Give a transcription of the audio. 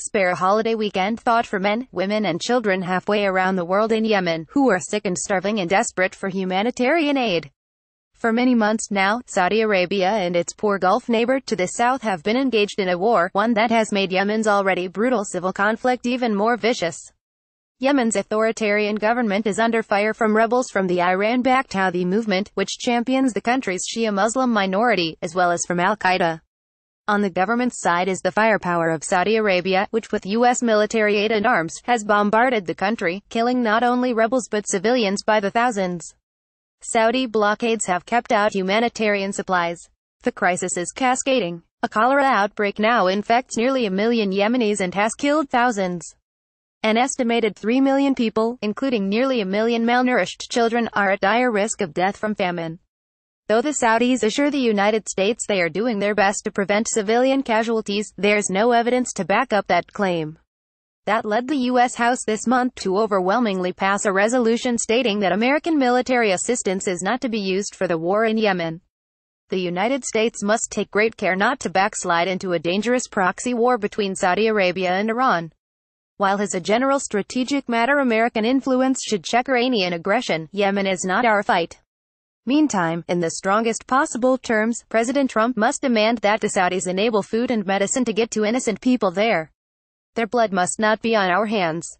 spare holiday weekend thought for men, women and children halfway around the world in Yemen, who are sick and starving and desperate for humanitarian aid. For many months now, Saudi Arabia and its poor Gulf neighbor to the south have been engaged in a war, one that has made Yemen's already brutal civil conflict even more vicious. Yemen's authoritarian government is under fire from rebels from the Iran-backed Houthi movement, which champions the country's Shia Muslim minority, as well as from al-Qaeda. On the government's side is the firepower of Saudi Arabia, which with U.S. military aid and arms, has bombarded the country, killing not only rebels but civilians by the thousands. Saudi blockades have kept out humanitarian supplies. The crisis is cascading. A cholera outbreak now infects nearly a million Yemenis and has killed thousands. An estimated 3 million people, including nearly a million malnourished children, are at dire risk of death from famine. Though the Saudis assure the United States they are doing their best to prevent civilian casualties, there's no evidence to back up that claim. That led the U.S. House this month to overwhelmingly pass a resolution stating that American military assistance is not to be used for the war in Yemen. The United States must take great care not to backslide into a dangerous proxy war between Saudi Arabia and Iran. While as a general strategic matter American influence should check Iranian aggression, Yemen is not our fight. Meantime, in the strongest possible terms, President Trump must demand that the Saudis enable food and medicine to get to innocent people there. Their blood must not be on our hands.